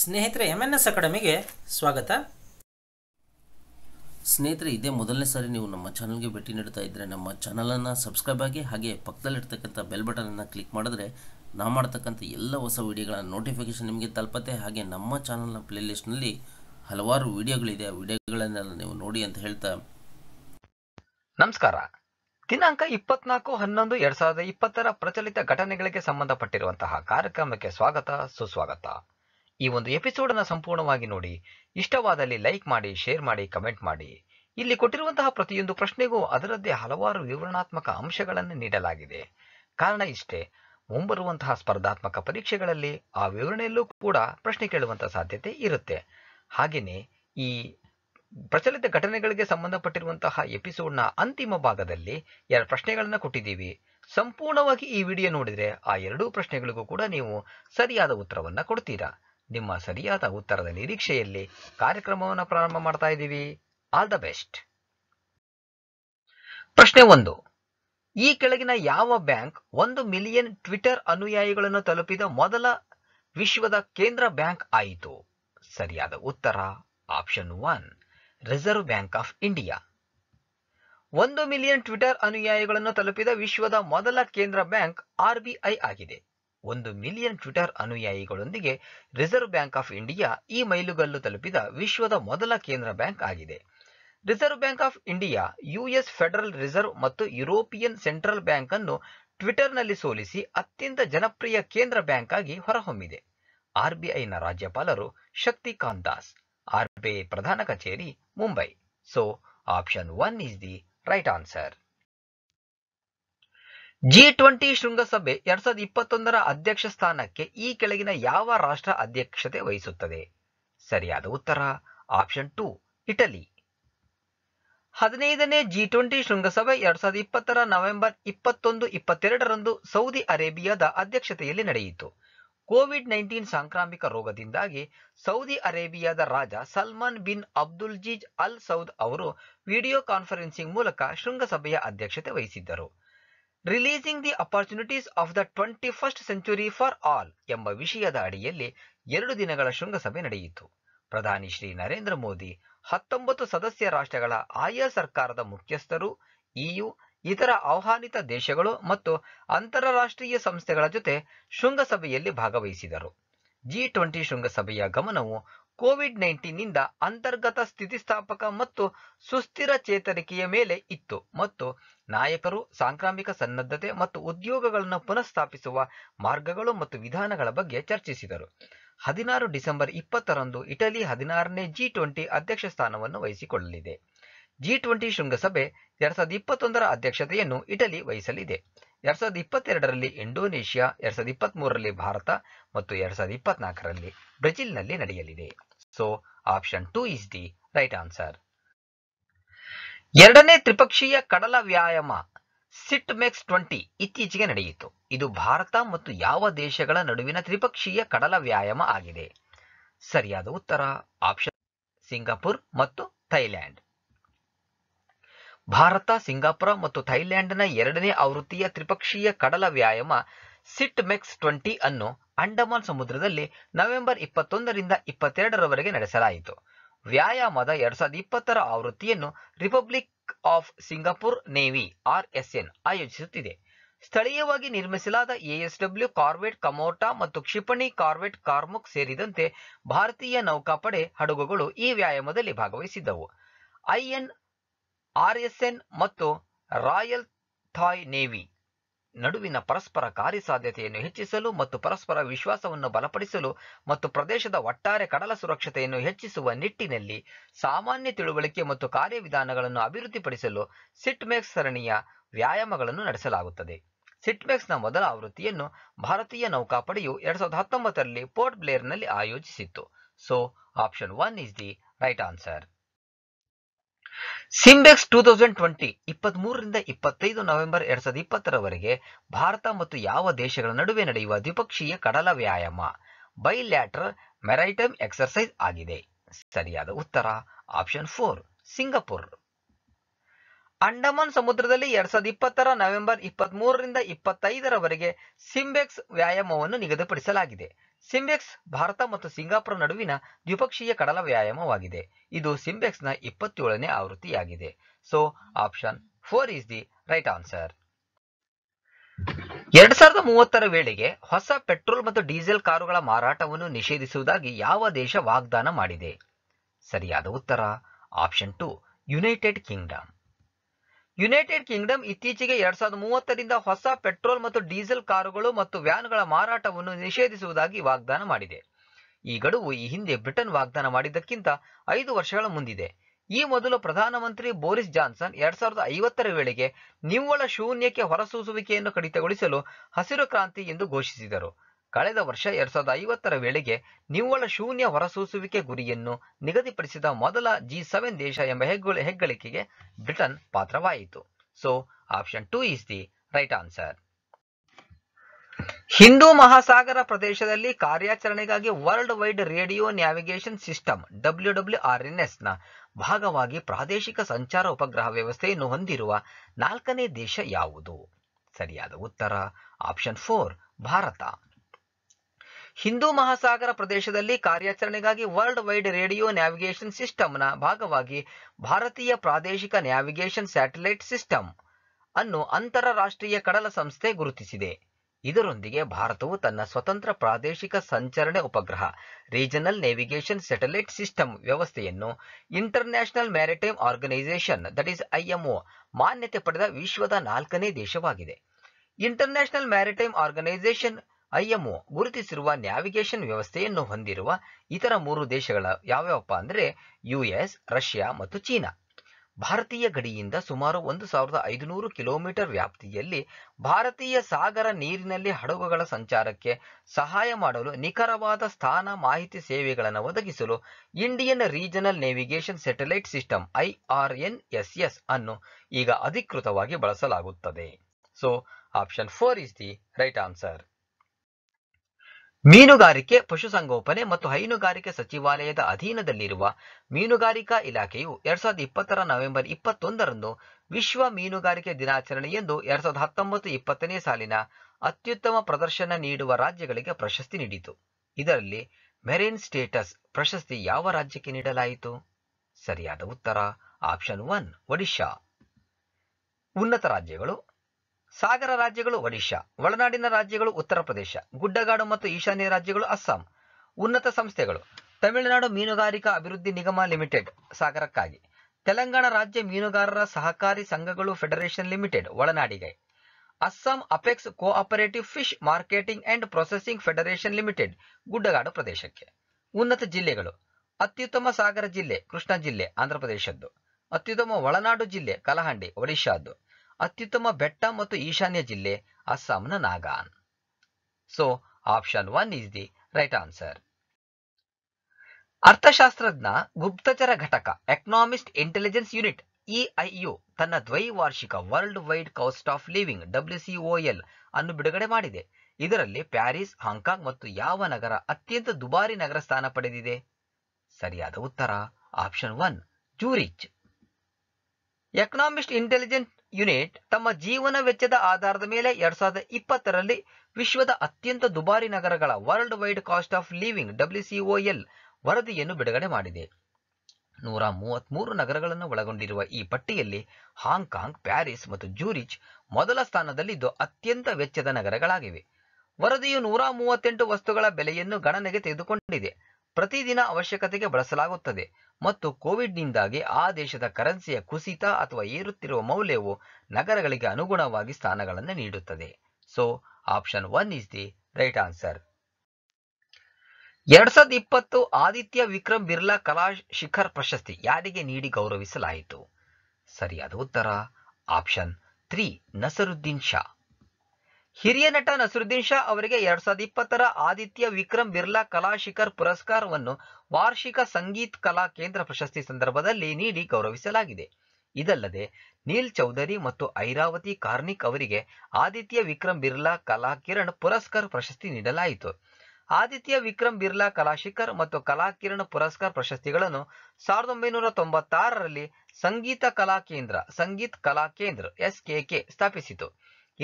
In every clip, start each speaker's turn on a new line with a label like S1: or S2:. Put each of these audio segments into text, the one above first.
S1: ಸ್ನೇಹಿತರೆ M N S ಅಕಾಡೆಮಿಗೆ ಸ್ವಾಗತ ಸ್ನೇಹಿತರೆ ಇದೇ ಮೊದಲನೇ ಸಾರಿ ನೀವು ನಮ್ಮ ಚಾನಲ್ಗೆ ಭೇಟಿ ನೀಡ್ತಾ ಇದ್ದರೆ ನಮ್ಮ ಚಾನಲನ್ನು ಸಬ್ಸ್ಕ್ರೈಬ್ ಆಗಿ ಹಾಗೆ ಪಕ್ಕದಲ್ಲಿರ್ತಕ್ಕಂಥ ಬೆಲ್ ಬಟನ್ ಅನ್ನ ಕ್ಲಿಕ್ ಮಾಡಿದ್ರೆ ನಾವು ಮಾಡ್ತಕ್ಕಂಥ ಎಲ್ಲ ಹೊಸ ವಿಡಿಯೋಗಳ ನೋಟಿಫಿಕೇಶನ್ ನಿಮಗೆ ತಲುಪತ್ತೆ ಹಾಗೆ ನಮ್ಮ ಚಾನಲ್ನ ನಲ್ಲಿ ಹಲವಾರು ವಿಡಿಯೋಗಳಿದೆ ಆ ವಿಡಿಯೋಗಳನ್ನೆಲ್ಲ ನೀವು ನೋಡಿ ಅಂತ ಹೇಳ್ತಾ ನಮಸ್ಕಾರ ದಿನಾಂಕ ಇಪ್ಪತ್ನಾಲ್ಕು ಹನ್ನೊಂದು ಎರಡ್ ಸಾವಿರದ ಇಪ್ಪತ್ತರ ಪ್ರಚಲಿತ ಘಟನೆಗಳಿಗೆ ಸಂಬಂಧಪಟ್ಟಿರುವಂತಹ ಕಾರ್ಯಕ್ರಮಕ್ಕೆ ಸ್ವಾಗತ ಸುಸ್ವಾಗತ ಈ ಒಂದು ಎಪಿಸೋಡನ್ನು ಸಂಪೂರ್ಣವಾಗಿ ನೋಡಿ ಇಷ್ಟವಾದಲ್ಲಿ ಲೈಕ್ ಮಾಡಿ ಶೇರ್ ಮಾಡಿ ಕಮೆಂಟ್ ಮಾಡಿ ಇಲ್ಲಿ ಕೊಟ್ಟಿರುವಂತಹ ಪ್ರತಿಯೊಂದು ಪ್ರಶ್ನೆಗೂ ಅದರದ್ದೇ ಹಲವಾರು ವಿವರಣಾತ್ಮಕ ಅಂಶಗಳನ್ನು ನೀಡಲಾಗಿದೆ ಕಾರಣ ಇಷ್ಟೇ ಮುಂಬರುವಂತಹ ಸ್ಪರ್ಧಾತ್ಮಕ ಪರೀಕ್ಷೆಗಳಲ್ಲಿ ಆ ವಿವರಣೆಯಲ್ಲೂ ಕೂಡ ಪ್ರಶ್ನೆ ಕೇಳುವಂತಹ ಸಾಧ್ಯತೆ ಇರುತ್ತೆ ಹಾಗೆಯೇ ಈ ಪ್ರಚಲಿತ ಘಟನೆಗಳಿಗೆ ಸಂಬಂಧಪಟ್ಟಿರುವಂತಹ ಎಪಿಸೋಡ್ನ ಅಂತಿಮ ಭಾಗದಲ್ಲಿ ಎರಡು ಪ್ರಶ್ನೆಗಳನ್ನು ಕೊಟ್ಟಿದ್ದೀವಿ ಸಂಪೂರ್ಣವಾಗಿ ಈ ವಿಡಿಯೋ ನೋಡಿದರೆ ಆ ಎರಡೂ ಪ್ರಶ್ನೆಗಳಿಗೂ ಕೂಡ ನೀವು ಸರಿಯಾದ ಉತ್ತರವನ್ನು ಕೊಡ್ತೀರಾ ನಿಮ್ಮ ಸರಿಯಾದ ಉತ್ತರದ ನಿರೀಕ್ಷೆಯಲ್ಲಿ ಕಾರ್ಯಕ್ರಮವನ್ನು ಪ್ರಾರಂಭ ಮಾಡ್ತಾ ಇದ್ದೀವಿ ಆಲ್ ದ ಬೆಸ್ಟ್ ಪ್ರಶ್ನೆ ಒಂದು ಈ ಕೆಳಗಿನ ಯಾವ ಬ್ಯಾಂಕ್ ಒಂದು ಮಿಲಿಯನ್ ಟ್ವಿಟರ್ ಅನುಯಾಯಿಗಳನ್ನು ತಲುಪಿದ ಮೊದಲ ವಿಶ್ವದ ಕೇಂದ್ರ ಬ್ಯಾಂಕ್ ಆಯಿತು ಸರಿಯಾದ ಉತ್ತರ option one Reserve Bank of India ಒಂದು ಮಿಲಿಯನ್ ಟ್ವಿಟರ್ ಅನುಯಾಯಿಗಳನ್ನು ತಲುಪಿದ ವಿಶ್ವದ ಮೊದಲ ಕೇಂದ್ರ ಬ್ಯಾಂಕ್ ಆರ್ಬಿಐ ಆಗಿದೆ ಒಂದು ಮಿಲಿಯನ್ ಟ್ವಿಟರ್ ಅನುಯಾಯಿಗಳೊಂದಿಗೆ ರಿಸರ್ವ್ ಬ್ಯಾಂಕ್ ಆಫ್ ಇಂಡಿಯಾ ಈ ಮೈಲುಗಲ್ಲು ತಲುಪಿದ ವಿಶ್ವದ ಮೊದಲ ಕೇಂದ್ರ ಬ್ಯಾಂಕ್ ಆಗಿದೆ Reserve Bank of India US Federal Reserve ಮತ್ತು ಯುರೋಪಿಯನ್ ಸೆಂಟ್ರಲ್ ಬ್ಯಾಂಕ್ ಅನ್ನು ಟ್ವಿಟರ್ನಲ್ಲಿ ಸೋಲಿಸಿ ಅತ್ಯಂತ ಜನಪ್ರಿಯ ಕೇಂದ್ರ ಬ್ಯಾಂಕ್ ಆಗಿ ಹೊರಹೊಮ್ಮಿದೆ ಆರ್ಬಿಐನ ರಾಜ್ಯಪಾಲರು ಶಕ್ತಿಕಾಂತ್ ದಾಸ್ ಆರ್ಬಿಐ ಪ್ರಧಾನ ಕಚೇರಿ Mumbai so option one is the right answer G twenty ಶೃಂಗಸಭೆ ಎರಡ್ ಸಾವಿರದ ಇಪ್ಪತ್ತೊಂದರ ಅಧ್ಯಕ್ಷ ಸ್ಥಾನಕ್ಕೆ ಈ ಕೆಳಗಿನ ಯಾವ ರಾಷ್ಟ್ರ ಅಧ್ಯಕ್ಷತೆ ವಹಿಸುತ್ತದೆ ಸರಿಯಾದ ಉತ್ತರ ಆಪ್ಷನ್ ಟು ಇಟಲಿ ಹದಿನೈದನೇ ಜಿ ಟ್ವೆಂಟಿ ಶೃಂಗಸಭೆ ಎರಡ್ ಸಾವಿರದ ಇಪ್ಪತ್ತರ ನವೆಂಬರ್ ಇಪ್ಪತ್ತೊಂದು ಇಪ್ಪತ್ತೆರಡರಂದು ಸೌದಿ ಅರೇಬಿಯಾದ ಅಧ್ಯಕ್ಷತೆಯಲ್ಲಿ ನಡೆಯಿತು ಕೋವಿಡ್ ನೈನ್ಟೀನ್ ಸಾಂಕ್ರಾಮಿಕ ರೋಗದಿಂದಾಗಿ ಸೌದಿ ಅರೇಬಿಯಾದ ರಾಜ Salman bin Abdul Aziz Al Saud ಅವರು ವಿಡಿಯೋ ಕಾನ್ಫರೆನ್ಸಿಂಗ್ ಮೂಲಕ ಶೃಂಗಸಭೆಯ ಅಧ್ಯಕ್ಷತೆ ವಹಿಸಿದ್ದರು realising the opportunities of the twenty first century for all ಎಂಬ ವಿಷಯದ ಅಡಿಯಲ್ಲಿ ಎರಡು ದಿನಗಳ ಶೃಂಗಸಭೆ ನಡೆಯಿತು ಪ್ರಧಾನಿ ಶ್ರೀ ನರೇಂದ್ರ ಮೋದಿ ಹತ್ತೊಂಬತ್ತು ಸದಸ್ಯ ರಾಷ್ಟ್ರಗಳ ಆಯಾ ಸರ್ಕಾರದ ಮುಖ್ಯಸ್ಥರು ಇಯು ಇತರ ಆಹ್ವಾನಿತ ದೇಶಗಳು ಮತ್ತು ಅಂತಾರಾಷ್ಟ್ರೀಯ ಸಂಸ್ಥೆಗಳ ಜೊತೆ ಶೃಂಗಸಭೆಯಲ್ಲಿ ಭಾಗವಹಿಸಿದರು ಜಿ ಟ್ವೆಂಟಿ ಶೃಂಗಸಭೆಯ ಗಮನವು ಕೋವಿಡ್ ನಿಂದ ಅಂತರ್ಗತ ಸ್ಥಿತಿಸ್ಥಾಪಕ ಮತ್ತು ಸುಸ್ಥಿರ ಚೇತರಿಕೆಯ ಮೇಲೆ ಇತ್ತು ಮತ್ತು ನಾಯಕರು ಸಾಂಕ್ರಾಮಿಕ ಸನ್ನದ್ಧತೆ ಮತ್ತು ಉದ್ಯೋಗಗಳನ್ನು ಪುನಃಸ್ಥಾಪಿಸುವ ಮಾರ್ಗಗಳು ಮತ್ತು ವಿಧಾನಗಳ ಬಗ್ಗೆ ಚರ್ಚಿಸಿದರು ಹದಿನಾರು ಡಿಸೆಂಬರ್ ಇಪ್ಪತ್ತರಂದು ಇಟಲಿ ಹದಿನಾರನೇ ಜಿ ಟ್ವೆಂಟಿ ಅಧ್ಯಕ್ಷ ಸ್ಥಾನವನ್ನು ವಹಿಸಿಕೊಳ್ಳಲಿದೆ ಜಿ ಟ್ವೆಂಟಿ ಶೃಂಗಸಭೆ ಎರಡ್ ಸಾವಿರದ ಇಪ್ಪತ್ತೊಂದರ ಅಧ್ಯಕ್ಷತೆಯನ್ನು ಇಟಲಿ ವಹಿಸಲಿದೆ ಎರಡ್ ಸಾವಿರದ ಇಪ್ಪತ್ತೆರಡರಲ್ಲಿ ಇಂಡೋನೇಷ್ಯಾ ಎರಡ್ ಸಾವಿರದ ಮೂರರಲ್ಲಿ ಭಾರತ ಮತ್ತು ಎರಡ್ ಸಾವಿರದ ಇಪ್ಪತ್ನಾಲ್ಕರಲ್ಲಿ ಬ್ರೆಜಿಲ್ನಲ್ಲಿ ನಡೆಯಲಿದೆ so option two is the right answer ಎರಡನೇ ತ್ರಿಪಕ್ಷೀಯ ಕಡಲ ವ್ಯಾಯಾಮ ಸಿಟ್ ಮೆಕ್ಸ್ ಟ್ವೆಂಟಿ ಇತ್ತೀಚೆಗೆ ನಡೆಯಿತು ಇದು ಭಾರತ ಮತ್ತು ಯಾವ ದೇಶಗಳ ನಡುವಿನ ತ್ರಿಪಕ್ಷೀಯ ಕಡಲ ವ್ಯಾಯಾಮ ಆಗಿದೆ ಸರಿಯಾದ ಉತ್ತರ ಆಪ್ಷನ್ ಸಿಂಗಾಪುರ್ ಮತ್ತು ಥೈಲ್ಯಾಂಡ್ ಭಾರತ ಸಿಂಗಾಪುರ ಮತ್ತು ಥೈಲ್ಯಾಂಡ್ನ ಎರಡನೇ ಆವೃತ್ತಿಯ ತ್ರಿಪಕ್ಷೀಯ ಕಡಲ ವ್ಯಾಯಾಮ ಸಿಟ್ ಮೆಕ್ಸ್ ಟ್ವೆಂಟಿ ಅನ್ನು ಅಂಡಮಾನ್ ಸಮುದ್ರದಲ್ಲಿ ನವೆಂಬರ್ ಇಪ್ಪತ್ತೊಂದರಿಂದ ಇಪ್ಪತ್ತೆರಡರವರೆಗೆ ನಡೆಸಲಾಯಿತು ವ್ಯಾಯಾಮದ ಎರಡ್ ಸಾವಿರದ ಇಪ್ಪತ್ತರ ಆವೃತ್ತಿಯನ್ನು Republic of Singapore Navy RSN ಆಯೋಜಿಸುತ್ತಿದೆ ಸ್ಥಳೀಯವಾಗಿ ನಿರ್ಮಿಸಲಾದ ಎಎಸ್ಡಬ್ಲ್ಯೂ ಕಾರ್ವೆಟ್ ಕಮೋಟಾ ಮತ್ತು ಕ್ಷಿಪಣಿ ಕಾರ್ವೆಟ್ ಕಾರ್ಮುಕ್ ಸೇರಿದಂತೆ ಭಾರತೀಯ ನೌಕಾಪಡೆ ಹಡಗುಗಳು ಈ ವ್ಯಾಯಾಮದಲ್ಲಿ ಭಾಗವಹಿಸಿದ್ದವು ಐಎನ್ ಆರ್ಎಸ್ಎನ್ ಮತ್ತು ರಾಯಲ್ ಥಾಯ್ ನೇವಿ ನಡುವಿನ ಪರಸ್ಪರ ಕಾರ್ಯಸಾಧ್ಯತೆಯನ್ನು ಹೆಚ್ಚಿಸಲು ಮತ್ತು ಪರಸ್ಪರ ವಿಶ್ವಾಸವನ್ನು ಬಲಪಡಿಸಲು ಮತ್ತು ಪ್ರದೇಶದ ಒಟ್ಟಾರೆ ಕಡಲ ಸುರಕ್ಷತೆಯನ್ನು ಹೆಚ್ಚಿಸುವ ನಿಟ್ಟಿನಲ್ಲಿ ಸಾಮಾನ್ಯ ತಿಳುವಳಿಕೆ ಮತ್ತು ಕಾರ್ಯವಿಧಾನಗಳನ್ನು ಅಭಿವೃದ್ಧಿಪಡಿಸಲು ಸಿಟ್ಮೆಕ್ಸ್ ಸರಣಿಯ ವ್ಯಾಯಾಮಗಳನ್ನು ನಡೆಸಲಾಗುತ್ತದೆ ಸಿಟ್ಮೆಕ್ಸ್ನ ಮೊದಲ ಆವೃತ್ತಿಯನ್ನು ಭಾರತೀಯ ನೌಕಾಪಡೆಯು ಎರಡ್ ಸಾವಿರದ ಹತ್ತೊಂಬತ್ತರಲ್ಲಿ ಪೋರ್ಟ್ ಬ್ಲೇರ್ನಲ್ಲಿ ಆಯೋಜಿಸಿತ್ತು so option one is the right answer SIMBEX two thousand twenty ಇಪ್ಪತ್ತ್ ಮೂರರಿಂದ ಇಪ್ಪತ್ತೈದು ನವೆಂಬರ್ ಎರಡ್ ಸಾವಿರದ ಇಪ್ಪತ್ತರವರೆಗೆ ಭಾರತ ಮತ್ತು ಯಾವ ದೇಶಗಳ ನಡುವೆ ನಡೆಯುವ ದ್ವಿಪಕ್ಷೀಯ ಕಡಲ ವ್ಯಾಯಾಮ ಬೈಲ್ಯಾಟ್ರಲ್ ಮೆರೈಟೈಮ್ ಎಕ್ಸರ್ಸೈಸ್ ಆಗಿದೆ ಸರಿಯಾದ ಉತ್ತರ ಆಪ್ಷನ್ ಫೋರ್ ಸಿಂಗಾಪುರ್ ಅಂಡಮಾನ್ ಸಮುದ್ರದಲ್ಲಿ ಎರಡ್ ಸಾವಿರದ ಇಪ್ಪತ್ತರ ನವೆಂಬರ್ ಇಪ್ಪತ್ತ್ ಮೂರರಿಂದ ಇಪ್ಪತ್ತೈದರವರೆಗೆ ಸಿಂಬೆಕ್ಸ್ ವ್ಯಾಯಾಮವನ್ನು ನಿಗದಿಪಡಿಸಲಾಗಿದೆ ಸಿಂಬೆಕ್ಸ್ ಭಾರತ ಮತ್ತು ಸಿಂಗಾಪುರ ನಡುವಿನ ದ್ವಿಪಕ್ಷೀಯ ಕಡಲ ವ್ಯಾಯಾಮವಾಗಿದೆ ಇದು ಸಿಂಬೆಕ್ಸ್ನ ಇಪ್ಪತ್ತೇಳನೇ ಆವೃತ್ತಿಯಾಗಿದೆ so option four is the right answer ಎರಡ್ ಸಾವಿರದ ಮೂವತ್ತರ ವೇಳೆಗೆ ಹೊಸ ಪೆಟ್ರೋಲ್ ಮತ್ತು ಡೀಸೆಲ್ ಕಾರುಗಳ ಮಾರಾಟವನ್ನು ನಿಷೇಧಿಸುವುದಾಗಿ ಯಾವ ದೇಶ ವಾಗ್ದಾನ ಮಾಡಿದೆ ಸರಿಯಾದ ಉತ್ತರ option two United Kingdom United Kingdom ಇತ್ತೀಚೆಗೆ ಎರಡ್ ಸಾವಿರದ ಮೂವತ್ತರಿಂದ ಹೊಸ ಪೆಟ್ರೋಲ್ ಮತ್ತು ಡೀಸೆಲ್ ಕಾರುಗಳು ಮತ್ತು ವ್ಯಾನ್ಗಳ ಮಾರಾಟವನ್ನು ನಿಷೇಧಿಸುವುದಾಗಿ ವಾಗ್ದಾನ ಮಾಡಿದೆ ಈ ಗಡುವು ಈ ಹಿಂದೆ ಬ್ರಿಟನ್ ವಾಗ್ದಾನ ಮಾಡಿದ್ದಕ್ಕಿಂತ ಐದು ವರ್ಷಗಳ ಮುಂದಿದೆ ಈ ಮೊದಲು ಪ್ರಧಾನಮಂತ್ರಿ ಬೋರಿಸ್ ಜಾನ್ಸನ್ ಎರಡ್ ಸಾವಿರದ ಐವತ್ತರ ವೇಳೆಗೆ ನಿವ್ವಳ ಶೂನ್ಯಕ್ಕೆ ಹೊರಸೂಸುವಿಕೆಯನ್ನು ಕಡಿತಗೊಳಿಸಲು ಹಸಿರು ಕ್ರಾಂತಿ ಎಂದು ಘೋಷಿಸಿದರು ಕಳೆದ ವರ್ಷ ಎರಡ್ ಸಾವಿರದ ಐವತ್ತರ ವೇಳೆಗೆ ನಿವ್ವಳ ಶೂನ್ಯ ಹೊರಸೂಸುವಿಕೆ ಗುರಿಯನ್ನು ನಿಗದಿಪಡಿಸಿದ ಮೊದಲ ಜಿ ಸೆವೆನ್ ದೇಶ ಎಂಬ ಹೆಗ್ಗಳ ಹೆಗ್ಗಳಿಕೆಗೆ ಬ್ರಿಟನ್ ಪಾತ್ರವಾಯಿತು so option two is the right answer Hindu Mahasagara ಪ್ರದೇಶದಲ್ಲಿ ಕಾರ್ಯಾಚರಣೆಗಾಗಿ world wide radio navigation system W W R N ಎಸ್ನ ಭಾಗವಾಗಿ ಪ್ರಾದೇಶಿಕ ಸಂಚಾರ ಉಪಗ್ರಹ ವ್ಯವಸ್ಥೆಯನ್ನು ಹೊಂದಿರುವ ನಾಲ್ಕನೇ ದೇಶ ಯಾವುದು ಸರಿಯಾದ ಉತ್ತರ ಆಪ್ಷನ್ ಫೋರ್ ಭಾರತ ಹಿಂದೂ ಮಹಾಸಾಗರ ಪ್ರದೇಶದಲ್ಲಿ ಕಾರ್ಯಾಚರಣೆಗಾಗಿ ವರ್ಲ್ಡ್ ವೈಡ್ ರೇಡಿಯೋ ನ್ಯಾವಿಗೇಷನ್ ಸಿಸ್ಟಮ್ನ ಭಾಗವಾಗಿ ಭಾರತೀಯ ಪ್ರಾದೇಶಿಕ ನ್ಯಾವಿಗೇಷನ್ ಸ್ಯಾಟಲೈಟ್ ಸಿಸ್ಟಮ್ ಅನ್ನು ಅಂತಾರಾಷ್ಟ್ರೀಯ ಕಡಲ ಸಂಸ್ಥೆ ಗುರುತಿಸಿದೆ ಇದರೊಂದಿಗೆ ಭಾರತವು ತನ್ನ ಸ್ವತಂತ್ರ ಪ್ರಾದೇಶಿಕ ಸಂಚರಣೆ ಉಪಗ್ರಹ ರೀಜನಲ್ ನೇವಿಗೇಷನ್ ಸ್ಯಾಟಲೈಟ್ ಸಿಸ್ಟಮ್ ವ್ಯವಸ್ಥೆಯನ್ನು International Maritime Organisation that is IMO ಮಾನ್ಯತೆ ಪಡೆದ ವಿಶ್ವದ ನಾಲ್ಕನೇ ದೇಶವಾಗಿದೆ ಇಂಟರ್ನ್ಯಾಷನಲ್ ಮ್ಯಾರಿಟೈಮ್ ಆರ್ಗನೈಸೇಷನ್ ಐಎಂಒ ಗುರುತಿಸಿರುವ ನ್ಯಾವಿಗೇಷನ್ ವ್ಯವಸ್ಥೆಯನ್ನು ಹೊಂದಿರುವ ಇತರ ಮೂರು ದೇಶಗಳ ಯಾವ್ಯಾವಪ್ಪ ಅಂದರೆ ಯುಎಸ್ ರಷ್ಯಾ ಮತ್ತು ಚೀನಾ ಭಾರತೀಯ ಗಡಿಯಿಂದ ಸುಮಾರು ಒಂದು ಸಾವಿರದ ಐದುನೂರು ಕಿಲೋಮೀಟರ್ ವ್ಯಾಪ್ತಿಯಲ್ಲಿ ಭಾರತೀಯ ಸಾಗರ ನೀರಿನಲ್ಲಿ ಹಡಗುಗಳ ಸಂಚಾರಕ್ಕೆ ಸಹಾಯ ಮಾಡಲು ನಿಖರವಾದ ಸ್ಥಾನ ಮಾಹಿತಿ ಸೇವೆಗಳನ್ನು ಒದಗಿಸಲು Indian regional navigation satellite system I R N S S ಅನ್ನು ಈಗ ಅಧಿಕೃತವಾಗಿ ಬಳಸಲಾಗುತ್ತದೆ so option four is the right answer ಮೀನುಗಾರಿಕೆ ಪಶುಸಂಗೋಪನೆ ಮತ್ತು ಹೈನುಗಾರಿಕೆ ಸಚಿವಾಲಯದ ಅಧೀನದಲ್ಲಿರುವ ಮೀನುಗಾರಿಕಾ ಇಲಾಖೆಯು ಎರಡ್ ಸಾವಿರದ ಇಪ್ಪತ್ತರ ನವೆಂಬರ್ ಇಪ್ಪತ್ತೊಂದರಂದು ವಿಶ್ವ ಮೀನುಗಾರಿಕೆ ಎಂದು ಎರಡ್ ಸಾವಿರದ ಹತ್ತೊಂಬತ್ತು ಇಪ್ಪತ್ತನೇ ಸಾಲಿನ ಅತ್ಯುತ್ತಮ ಪ್ರದರ್ಶನ ನೀಡುವ ರಾಜ್ಯಗಳಿಗೆ ಪ್ರಶಸ್ತಿ ನೀಡಿತು ಇದರಲ್ಲಿ ಮೆರೇನ್ ಸ್ಟೇಟಸ್ ಪ್ರಶಸ್ತಿ ಯಾವ ರಾಜ್ಯಕ್ಕೆ ನೀಡಲಾಯಿತು ಸರಿಯಾದ ಉತ್ತರ ಆಪ್ಷನ್ ಒನ್ ಒಡಿಶಾ ಉನ್ನತ ರಾಜ್ಯಗಳು ಸಾಗರ ರಾಜ್ಯಗಳು ಒಡಿಶಾ ಒಳನಾಡಿನ ರಾಜ್ಯಗಳು ಉತ್ತರ ಪ್ರದೇಶ ಗುಡ್ಡಗಾಡು ಮತ್ತು ಈಶಾನ್ಯ ರಾಜ್ಯಗಳು ಅಸ್ಸಾಂ ಉನ್ನತ ಸಂಸ್ಥೆಗಳು ತಮಿಳುನಾಡು ಮೀನುಗಾರಿಕಾ ಅಭಿವೃದ್ಧಿ ನಿಗಮ ಲಿಮಿಟೆಡ್ ಸಾಗರಕ್ಕಾಗಿ ತೆಲಂಗಾಣ ರಾಜ್ಯ ಮೀನುಗಾರರ ಸಹಕಾರಿ ಸಂಘಗಳು ಫೆಡರೇಷನ್ ಲಿಮಿಟೆಡ್ ಒಳನಾಡಿಗೆ Assam apex cooperative fish marketing and processing federation limited ಗುಡ್ಡಗಾಡು ಪ್ರದೇಶಕ್ಕೆ ಉನ್ನತ ಜಿಲ್ಲೆಗಳು ಅತ್ಯುತ್ತಮ ಸಾಗರ ಜಿಲ್ಲೆ ಕೃಷ್ಣಾ ಜಿಲ್ಲೆ ಆಂಧ್ರಪ್ರದೇಶದ್ದು ಅತ್ಯುತ್ತಮ ಒಳನಾಡು ಜಿಲ್ಲೆ ಕಲಹಂಡಿ ಒಡಿಶಾದ್ದು ಅತ್ಯುತ್ತಮ ಬೆಟ್ಟ ಮತ್ತು ಈಶಾನ್ಯ ಜಿಲ್ಲೆ ಅಸ್ಸಾಂನ Nagaon so option one is the right answer ಅರ್ಥಶಾಸ್ತ್ರಜ್ಞ ಗುಪ್ತಚರ ಘಟಕ ಎಕನಾಮಿಸ್ಟ್ ಇಂಟೆಲಿಜೆನ್ಸ್ ಯೂನಿಟ್ ಇಐಯು ತನ್ನ ದ್ವೈವಾರ್ಷಿಕ world wide cost of living WCOL ಅನ್ನು ಬಿಡುಗಡೆ ಮಾಡಿದೆ ಇದರಲ್ಲಿ ಪ್ಯಾರಿಸ್ ಹಾಂಗ್ಕಾಂಗ್ ಮತ್ತು ಯಾವ ನಗರ ಅತ್ಯಂತ ದುಬಾರಿ ನಗರ ಸ್ಥಾನ ಪಡೆದಿದೆ ಸರಿಯಾದ ಉತ್ತರ option one Zurich Economist Intelligence Unit ತಮ್ಮ ಜೀವನ ವೆಚ್ಚದ ಆಧಾರದ ಮೇಲೆ ಎರಡ್ ಸಾವಿರದ ಇಪ್ಪತ್ತರಲ್ಲಿ ವಿಶ್ವದ ಅತ್ಯಂತ ದುಬಾರಿ ನಗರಗಳ world wide cost of living WCOL ವರದಿಯನ್ನು ಬಿಡುಗಡೆ ಮಾಡಿದೆ ನೂರ ಮೂರು ನಗರಗಳನ್ನು ಒಳಗೊಂಡಿರುವ ಈ ಪಟ್ಟಿಯಲ್ಲಿ ಹಾಂಗ್ಕಾಂಗ್ ಪ್ಯಾರಿಸ್ ಮತ್ತು ಜೂರಿಚ್ ಮೊದಲ ಸ್ಥಾನದಲ್ಲಿದ್ದು ಅತ್ಯಂತ ವೆಚ್ಚದ ನಗರಗಳಾಗಿವೆ ವರದಿಯು ನೂರ ಮೂವತ್ತೆಂಟು ವಸ್ತುಗಳ ಬೆಲೆಯನ್ನು ಗಣನೆಗೆ ತೆಗೆದುಕೊಂಡಿದೆ ಪ್ರತಿದಿನ ಅವಶ್ಯಕತೆಗೆ ಬಳಸಲಾಗುತ್ತದೆ ಮತ್ತು ಕೋವಿಡ್ನಿಂದಾಗಿ ಆ ದೇಶದ ಕರೆನ್ಸಿಯ ಕುಸಿತ ಅಥವಾ ಏರುತ್ತಿರುವ ಮೌಲ್ಯವು ನಗರಗಳಿಗೆ ಅನುಗುಣವಾಗಿ ಸ್ಥಾನಗಳನ್ನು ನೀಡುತ್ತದೆ so option one is the right answer ಎರಡ್ ಸಾವಿರದ ಇಪ್ಪತ್ತು ಆದಿತ್ಯ ವಿಕ್ರಮ್ ಬಿರ್ಲಾ ಕಲಾ ಶಿಖರ್ ಪ್ರಶಸ್ತಿ ಯಾರಿಗೆ ನೀಡಿ ಗೌರವಿಸಲಾಯಿತು ಸರಿಯಾದ ಉತ್ತರ ಆಪ್ಷನ್ ತ್ರೀ ನಸರುದ್ದೀನ್ ಶಾ ಹಿರಿಯ ನಟ ನಸರುದ್ದೀನ್ ಶಾ ಅವರಿಗೆ ಎರಡ್ ಸಾವಿರದ ಇಪ್ಪತ್ತರ ಆದಿತ್ಯ ವಿಕ್ರಮ್ ಬಿರ್ಲಾ ಕಲಾ ಶಿಖರ್ ಪುರಸ್ಕಾರವನ್ನು ವಾರ್ಷಿಕ ಸಂಗೀತ್ ಕಲಾ ಕೇಂದ್ರ ಪ್ರಶಸ್ತಿ ಸಂದರ್ಭದಲ್ಲಿ ನೀಡಿ ಗೌರವಿಸಲಾಗಿದೆ ಇದಲ್ಲದೆ ನೀಲ್ ಚೌಧರಿ ಮತ್ತು ಐರಾವತಿ ಕಾರ್ನಿಕ್ ಅವರಿಗೆ ಆದಿತ್ಯ ವಿಕ್ರಮ್ ಬಿರ್ಲಾ ಕಲಾ ಕಿರಣ್ ಪ್ರಶಸ್ತಿ ನೀಡಲಾಯಿತು ಆದಿತ್ಯ ವಿಕ್ರಮ್ ಬಿರ್ಲಾ ಕಲಾಶಿಖರ್ ಮತ್ತು ಕಲಾ ಕಿರಣ್ ಪುರಸ್ಕಾರ್ ಪ್ರಶಸ್ತಿಗಳನ್ನು ಸಾವಿರದ ಒಂಬೈನೂರ ತೊಂಬತ್ತಾರರಲ್ಲಿ ಸಂಗೀತ ಕಲಾ ಕೇಂದ್ರ ಸಂಗೀತ್ ಕಲಾ ಕೇಂದ್ರ ಎಸ್ ಕೆ ಸ್ಥಾಪಿಸಿತು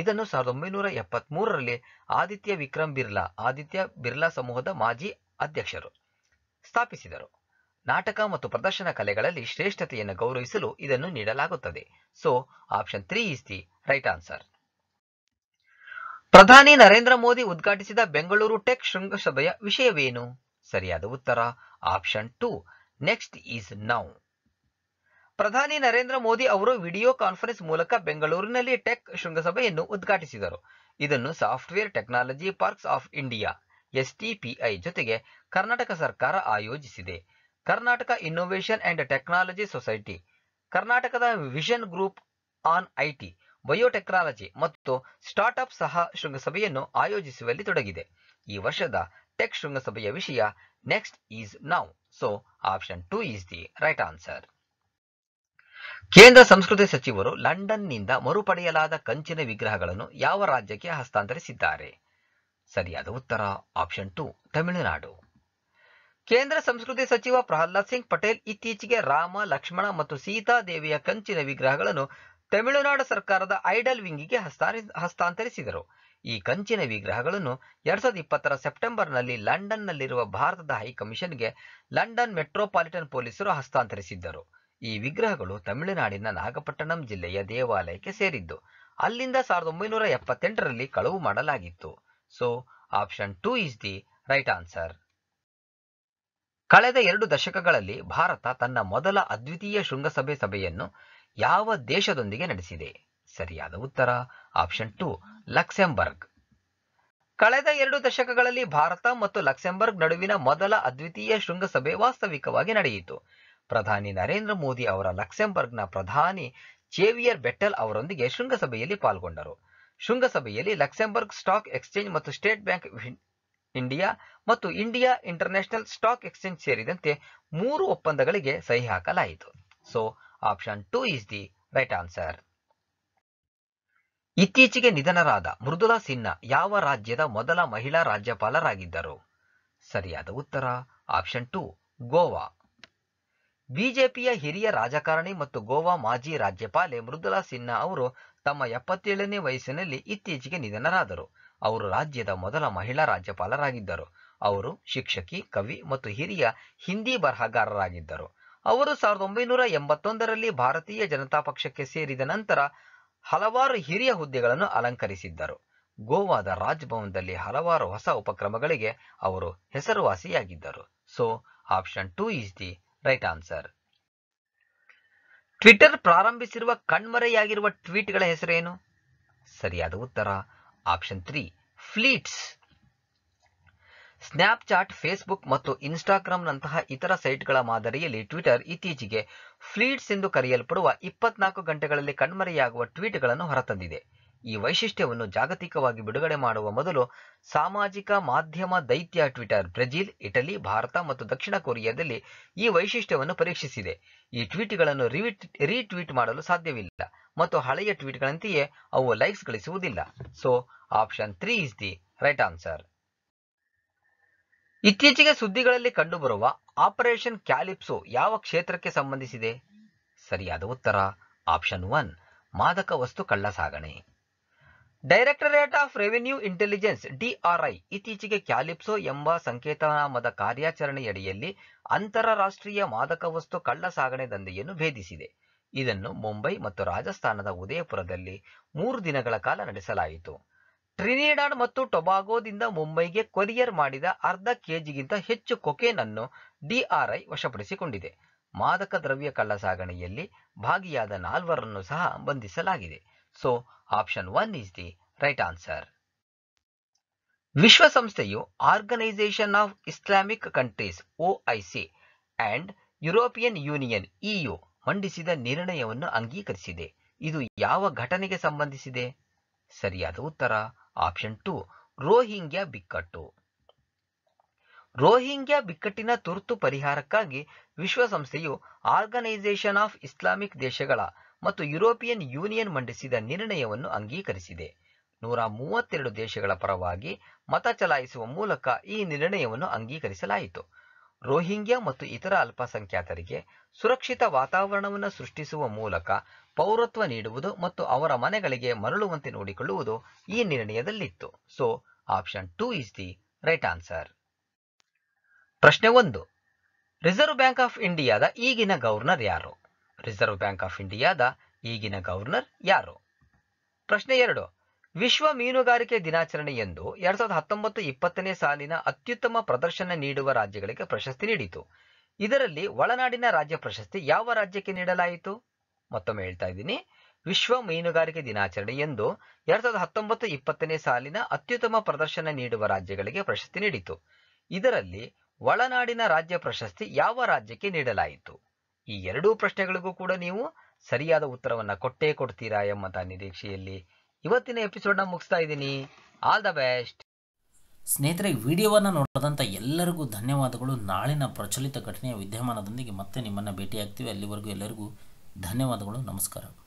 S1: ಇದನ್ನು ಸಾವಿರದ ಒಂಬೈನೂರ ಮೂರರಲ್ಲಿ ಆದಿತ್ಯ ವಿಕ್ರಮ್ ಬಿರ್ಲಾ ಆದಿತ್ಯ ಬಿರ್ಲಾ ಸಮೂಹದ ಮಾಜಿ ಅಧ್ಯಕ್ಷರು ಸ್ಥಾಪಿಸಿದರು ನಾಟಕ ಮತ್ತು ಪ್ರದರ್ಶನ ಕಲೆಗಳಲ್ಲಿ ಶ್ರೇಷ್ಠತೆಯನ್ನು ಗೌರವಿಸಲು ಇದನ್ನು ನೀಡಲಾಗುತ್ತದೆ so option three is the right answer ಪ್ರಧಾನಿ ನರೇಂದ್ರ ಮೋದಿ ಉದ್ಘಾಟಿಸಿದ ಬೆಂಗಳೂರು ಟೆಕ್ ಶೃಂಗಸಭೆಯ ವಿಷಯವೇನು ಸರಿಯಾದ ಉತ್ತರ option two next is now ಪ್ರಧಾನಿ ನರೇಂದ್ರ ಮೋದಿ ಅವರು ವಿಡಿಯೋ ಕಾನ್ಫರೆನ್ಸ್ ಮೂಲಕ ಬೆಂಗಳೂರಿನಲ್ಲಿ ಟೆಕ್ ಶೃಂಗಸಭೆಯನ್ನು ಉದ್ಘಾಟಿಸಿದರು ಇದನ್ನು software technology parks of India STPI ಜೊತೆಗೆ ಕರ್ನಾಟಕ ಸರ್ಕಾರ ಆಯೋಜಿಸಿದೆ Karnataka innovation and technology society ಕರ್ನಾಟಕದ vision group on IT biotechnology ಮತ್ತು ಸ್ಟಾರ್ಟ್ಅಪ್ ಸಹ ಶೃಂಗಸಭೆಯನ್ನು ಆಯೋಜಿಸುವಲ್ಲಿ ತೊಡಗಿದೆ ಈ ವರ್ಷದ ಟೆಕ್ ಶೃಂಗಸಭೆಯ ವಿಷಯ next is now so option two is the right answer ಕೇಂದ್ರ ಸಂಸ್ಕೃತಿ ಸಚಿವರು ಲಂಡನ್ನಿಂದ ಮರುಪಡೆಯಲಾದ ಕಂಚಿನ ವಿಗ್ರಹಗಳನ್ನು ಯಾವ ರಾಜ್ಯಕ್ಕೆ ಹಸ್ತಾಂತರಿಸಿದ್ದಾರೆ ಸರಿಯಾದ ಉತ್ತರ ಆಪ್ಷನ್ ಟು ತಮಿಳುನಾಡು ಕೇಂದ್ರ ಸಂಸ್ಕೃತಿ ಸಚಿವ ಪ್ರಹ್ಲಾದ್ ಸಿಂಗ್ ಪಟೇಲ್ ಇತ್ತೀಚೆಗೆ ರಾಮ ಲಕ್ಷ್ಮಣ ಮತ್ತು ಸೀತಾದೇವಿಯ ಕಂಚಿನ ವಿಗ್ರಹಗಳನ್ನು ತಮಿಳುನಾಡು ಸರ್ಕಾರದ ಐಡಲ್ ವಿಂಗಿಗೆ ಹಸ್ತಾಂತರಿಸಿದರು ಈ ಕಂಚಿನ ವಿಗ್ರಹಗಳನ್ನು ಎರಡ್ ಸಾವಿರದ ಇಪ್ಪತ್ತರ ಸೆಪ್ಟೆಂಬರ್ನಲ್ಲಿ ಲಂಡನ್ನಲ್ಲಿರುವ ಭಾರತದ ಹೈಕಮಿಷನ್ಗೆ ಲಂಡನ್ ಮೆಟ್ರೋಪಾಲಿಟನ್ ಪೊಲೀಸರು ಹಸ್ತಾಂತರಿಸಿದ್ದರು ಈ ವಿಗ್ರಹಗಳು ತಮಿಳುನಾಡಿನ ನಾಗಪಟ್ಟಣಂ ಜಿಲ್ಲೆಯ ದೇವಾಲಯಕ್ಕೆ ಸೇರಿದ್ದು ಅಲ್ಲಿಂದ ಸಾವಿರದ ಒಂಬೈನೂರ ಎಪ್ಪತ್ತೆಂಟರಲ್ಲಿ ಕಳವು ಮಾಡಲಾಗಿತ್ತು so option two is the right answer ಕಳೆದ ಎರಡು ದಶಕಗಳಲ್ಲಿ ಭಾರತ ತನ್ನ ಮೊದಲ ಅದ್ವಿತೀಯ ಶೃಂಗಸಭೆ ಸಭೆಯನ್ನು ಯಾವ ದೇಶದೊಂದಿಗೆ ನಡೆಸಿದೆ ಸರಿಯಾದ ಉತ್ತರ ಆಪ್ಷನ್ ಟು ಲಕ್ಸೆಂಬರ್ಗ್ ಕಳೆದ ಎರಡು ದಶಕಗಳಲ್ಲಿ ಭಾರತ ಮತ್ತು ಲಕ್ಸೆಂಬರ್ಗ್ ನಡುವಿನ ಮೊದಲ ಅದ್ವಿತೀಯ ಶೃಂಗಸಭೆ ವಾಸ್ತವಿಕವಾಗಿ ನಡೆಯಿತು ಪ್ರಧಾನಿ ನರೇಂದ್ರ ಮೋದಿ ಅವರ ಲಕ್ಸೆಂಬರ್ಗ್ನ ಪ್ರಧಾನಿ ಚೇವಿಯರ್ ಬೆಟ್ಟಲ್ ಅವರೊಂದಿಗೆ ಶೃಂಗಸಭೆಯಲ್ಲಿ ಪಾಲ್ಗೊಂಡರು ಶೃಂಗಸಭೆಯಲ್ಲಿ ಲಕ್ಸೆಂಬರ್ಗ್ ಸ್ಟಾಕ್ ಎಕ್ಸ್ಚೇಂಜ್ ಮತ್ತು ಸ್ಟೇಟ್ ಬ್ಯಾಂಕ್ ಇಂಡಿಯಾ ಮತ್ತು ಇಂಡಿಯಾ ಇಂಟರ್ನ್ಯಾಷನಲ್ ಸ್ಟಾಕ್ ಎಕ್ಸ್ಚೇಂಜ್ ಸೇರಿದಂತೆ ಮೂರು ಒಪ್ಪಂದಗಳಿಗೆ ಸಹಿ ಹಾಕಲಾಯಿತು so option two is the right answer ಇತ್ತೀಚೆಗೆ ನಿಧನರಾದ ಮೃದುಲಾ ಸಿನ್ಹಾ ಯಾವ ರಾಜ್ಯದ ಮೊದಲ ಮಹಿಳಾ ರಾಜ್ಯಪಾಲರಾಗಿದ್ದರು ಸರಿಯಾದ ಉತ್ತರ ಆಪ್ಷನ್ ಟು ಗೋವಾ ಬಿಜೆಪಿಯ ಹಿರಿಯ ರಾಜಕಾರಣಿ ಮತ್ತು ಗೋವಾ ಮಾಜಿ ರಾಜ್ಯಪಾಲೆ ಮೃದುಲಾ ಸಿನ್ಹಾ ಅವರು ತಮ್ಮ ಎಪ್ಪತ್ತೇಳನೇ ವಯಸ್ಸಿನಲ್ಲಿ ಇತ್ತೀಚೆಗೆ ನಿಧನರಾದರು ಅವರು ರಾಜ್ಯದ ಮೊದಲ ಮಹಿಳಾ ರಾಜ್ಯಪಾಲರಾಗಿದ್ದರು ಅವರು ಶಿಕ್ಷಕಿ ಕವಿ ಮತ್ತು ಹಿರಿಯ ಹಿಂದಿ ಬರಹಗಾರರಾಗಿದ್ದರು ಅವರು ಸಾವಿರದ ಒಂಬೈನೂರ ಎಂಬತ್ತೊಂದರಲ್ಲಿ ಭಾರತೀಯ ಜನತಾ ಪಕ್ಷಕ್ಕೆ ಸೇರಿದ ನಂತರ ಹಲವಾರು ಹಿರಿಯ ಹುದ್ದೆಗಳನ್ನು ಅಲಂಕರಿಸಿದ್ದರು ಗೋವಾದ ರಾಜ್ಭವನದಲ್ಲಿ ಹಲವಾರು ಹೊಸ ಉಪಕ್ರಮಗಳಿಗೆ ಅವರು ಹೆಸರುವಾಸಿಯಾಗಿದ್ದರು so option two is the right answer Twitter ಪ್ರಾರಂಭಿಸಿರುವ ಕಣ್ಮರೆಯಾಗಿರುವ ಟ್ವೀಟ್ಗಳ ಹೆಸರೇನು ಸರಿಯಾದ ಉತ್ತರ option three fleets Snapchat Facebook ಮತ್ತು ಇನ್ಸ್ಟಾಗ್ರಾಂನಂತಹ ಇತರ ಸೈಟ್ಗಳ ಮಾದರಿಯಲ್ಲಿ ಟ್ವಿಟರ್ ಇತ್ತೀಚೆಗೆ ಫ್ಲೀಟ್ಸ್ ಎಂದು ಕರೆಯಲ್ಪಡುವ ಇಪ್ಪತ್ನಾಲ್ಕು ಗಂಟೆಗಳಲ್ಲಿ ಕಣ್ಮರೆಯಾಗುವ ಟ್ವೀಟ್ಗಳನ್ನು ಹೊರತಂದಿದೆ ಈ ವೈಶಿಷ್ಟ್ಯವನ್ನು ಜಾಗತಿಕವಾಗಿ ಬಿಡುಗಡೆ ಮಾಡುವ ಮೊದಲು ಸಾಮಾಜಿಕ ಮಾಧ್ಯಮ ದೈತ್ಯ ಟ್ವಿಟರ್ ಬ್ರೆಜಿಲ್ ಇಟಲಿ ಭಾರತ ಮತ್ತು ದಕ್ಷಿಣ ಕೊರಿಯಾದಲ್ಲಿ ಈ ವೈಶಿಷ್ಟ್ಯವನ್ನು ಪರೀಕ್ಷಿಸಿದೆ ಈ ಟ್ವೀಟ್ಗಳನ್ನು ರೀಟ್ವೀಟ್ ಮಾಡಲು ಸಾಧ್ಯವಿಲ್ಲ ಮತ್ತು ಹಳೆಯ ಟ್ವೀಟ್ಗಳಂತೆಯೇ ಅವು ಲೈಕ್ಸ್ ಗಳಿಸುವುದಿಲ್ಲ so option three is the right answer ಇತ್ತೀಚೆಗೆ ಸುದ್ದಿಗಳಲ್ಲಿ ಕಂಡುಬರುವ ಆಪರೇಷನ್ ಕ್ಯಾಲಿಪ್ಸು ಯಾವ ಕ್ಷೇತ್ರಕ್ಕೆ ಸಂಬಂಧಿಸಿದೆ ಸರಿಯಾದ ಉತ್ತರ ಆಪ್ಷನ್ ಒನ್ ಮಾದಕ ವಸ್ತು ಕಳ್ಳಸಾಗಣೆ Directorate of Revenue Intelligence DRI ಇತ್ತೀಚೆಗೆ ಕ್ಯಾಲಿಪ್ಸೋ ಎಂಬ ಸಂಕೇತನಾಮದ ಕಾರ್ಯಾಚರಣೆಯಡಿಯಲ್ಲಿ ಅಂತಾರಾಷ್ಟ್ರೀಯ ಮಾದಕ ವಸ್ತು ಕಳ್ಳ ಸಾಗಣೆ ದಂಧೆಯನ್ನು ಭೇದಿಸಿದೆ ಇದನ್ನು ಮುಂಬೈ ಮತ್ತು ರಾಜಸ್ಥಾನದ ಉದಯಪುರದಲ್ಲಿ ಮೂರು ದಿನಗಳ ಕಾಲ ನಡೆಸಲಾಯಿತು ಟ್ರಿನಿಡಾಡ್ ಮತ್ತು ಟೊಬಾಗೋದಿಂದ ಮುಂಬೈಗೆ ಕೊರಿಯರ್ ಮಾಡಿದ ಅರ್ಧ ಕೆಜಿಗಿಂತ ಹೆಚ್ಚು ಕೊಕೇನ್ ಅನ್ನು ಡಿಆರ್ಐ ವಶಪಡಿಸಿಕೊಂಡಿದೆ ಮಾದಕ ದ್ರವ್ಯ ಕಳ್ಳ ಸಾಗಣೆಯಲ್ಲಿ ಭಾಗಿಯಾದ ನಾಲ್ವರನ್ನು ಸಹ ಬಂಧಿಸಲಾಗಿದೆ so option one is the right answer ವಿಶ್ವಸಂಸ್ಥೆಯು Organisation of Islamic Countries OIC and European Union EU ಮಂಡಿಸಿದ ನಿರ್ಣಯವನ್ನು ಅಂಗೀಕರಿಸಿದೆ ಇದು ಯಾವ ಘಟನೆಗೆ ಸಂಬಂಧಿಸಿದೆ ಸರಿಯಾದ ಉತ್ತರ ಆಪ್ಷನ್ ಟು ರೋಹಿಂಗ್ಯಾ ಬಿಕ್ಕಟ್ಟು ರೋಹಿಂಗ್ಯಾ ಬಿಕ್ಕಟ್ಟಿನ ತುರ್ತು ಪರಿಹಾರಕ್ಕಾಗಿ ವಿಶ್ವಸಂಸ್ಥೆಯು ಆರ್ಗನೈಸೇಷನ್ ಆಫ್ ಇಸ್ಲಾಮಿಕ್ ದೇಶಗಳ ಮತ್ತು ಯುರೋಪಿಯನ್ ಯೂನಿಯನ್ ಮಂಡಿಸಿದ ನಿರ್ಣಯವನ್ನು ಅಂಗೀಕರಿಸಿದೆ ನೂರ ಮೂವತ್ತೆರಡು ದೇಶಗಳ ಪರವಾಗಿ ಮತ ಚಲಾಯಿಸುವ ಮೂಲಕ ಈ ನಿರ್ಣಯವನ್ನು ಅಂಗೀಕರಿಸಲಾಯಿತು ರೋಹಿಂಗ್ಯಾ ಮತ್ತು ಇತರ ಅಲ್ಪಸಂಖ್ಯಾತರಿಗೆ ಸುರಕ್ಷಿತ ವಾತಾವರಣವನ್ನು ಸೃಷ್ಟಿಸುವ ಮೂಲಕ ಪೌರತ್ವ ನೀಡುವುದು ಮತ್ತು ಅವರ ಮನೆಗಳಿಗೆ ಮರಳುವಂತೆ ನೋಡಿಕೊಳ್ಳುವುದು ಈ ನಿರ್ಣಯದಲ್ಲಿತ್ತು so option two is the right answer ಪ್ರಶ್ನೆ ಒಂದು ರಿಸರ್ವ್ ಬ್ಯಾಂಕ್ ಆಫ್ ಇಂಡಿಯಾದ ಈಗಿನ ಗವರ್ನರ್ ಯಾರು ರಿಸರ್ವ್ ಬ್ಯಾಂಕ್ ಆಫ್ ಇಂಡಿಯಾದ ಈಗಿನ ಗವರ್ನರ್ ಯಾರು ಪ್ರಶ್ನೆ ಎರಡು ವಿಶ್ವ ಮೀನುಗಾರಿಕೆ ದಿನಾಚರಣೆ ಎಂದು ಎರಡ್ ಸಾವಿರದ ಹತ್ತೊಂಬತ್ತು ಇಪ್ಪತ್ತನೇ ಸಾಲಿನ ಅತ್ಯುತ್ತಮ ಪ್ರದರ್ಶನ ನೀಡುವ ರಾಜ್ಯಗಳಿಗೆ ಪ್ರಶಸ್ತಿ ನೀಡಿತು ಇದರಲ್ಲಿ ಒಳನಾಡಿನ ರಾಜ್ಯ ಪ್ರಶಸ್ತಿ ಯಾವ ರಾಜ್ಯಕ್ಕೆ ನೀಡಲಾಯಿತು ಮತ್ತೊಮ್ಮೆ ಹೇಳ್ತಾ ಇದ್ದೀನಿ ವಿಶ್ವ ಮೀನುಗಾರಿಕೆ ದಿನಾಚರಣೆ ಎಂದು ಎರಡ್ ಸಾವಿರದ ಹತ್ತೊಂಬತ್ತು ಇಪ್ಪತ್ತನೇ ಸಾಲಿನ ಅತ್ಯುತ್ತಮ ಪ್ರದರ್ಶನ ನೀಡುವ ರಾಜ್ಯಗಳಿಗೆ ಪ್ರಶಸ್ತಿ ನೀಡಿತು ಇದರಲ್ಲಿ ಒಳನಾಡಿನ ರಾಜ್ಯ ಪ್ರಶಸ್ತಿ ಯಾವ ರಾಜ್ಯಕ್ಕೆ ನೀಡಲಾಯಿತು ಈ ಎರಡೂ ಪ್ರಶ್ನೆಗಳಿಗೂ ಕೂಡ ನೀವು ಸರಿಯಾದ ಉತ್ತರವನ್ನು ಕೊಟ್ಟೇ ಕೊಡ್ತೀರಾ ಎಂಬಂತಹ ನಿರೀಕ್ಷೆಯಲ್ಲಿ ಇವತ್ತಿನ ಎಪಿಸೋಡ್ನ ಮುಗಿಸ್ತಾ ಇದ್ದೀನಿ ಆಲ್ ದ ಬೆಸ್ಟ್ ಸ್ನೇಹಿತರೆ ವಿಡಿಯೋವನ್ನು ನೋಡಿದಂಥ ಎಲ್ಲರಿಗೂ ಧನ್ಯವಾದಗಳು ನಾಳಿನ ಪ್ರಚಲಿತ ಘಟನೆಯ ವಿದ್ಯಮಾನದೊಂದಿಗೆ ಮತ್ತೆ ನಿಮ್ಮನ್ನು ಭೇಟಿಯಾಗ್ತೀವಿ ಅಲ್ಲಿವರೆಗೂ ಎಲ್ಲರಿಗೂ ಧನ್ಯವಾದಗಳು ನಮಸ್ಕಾರ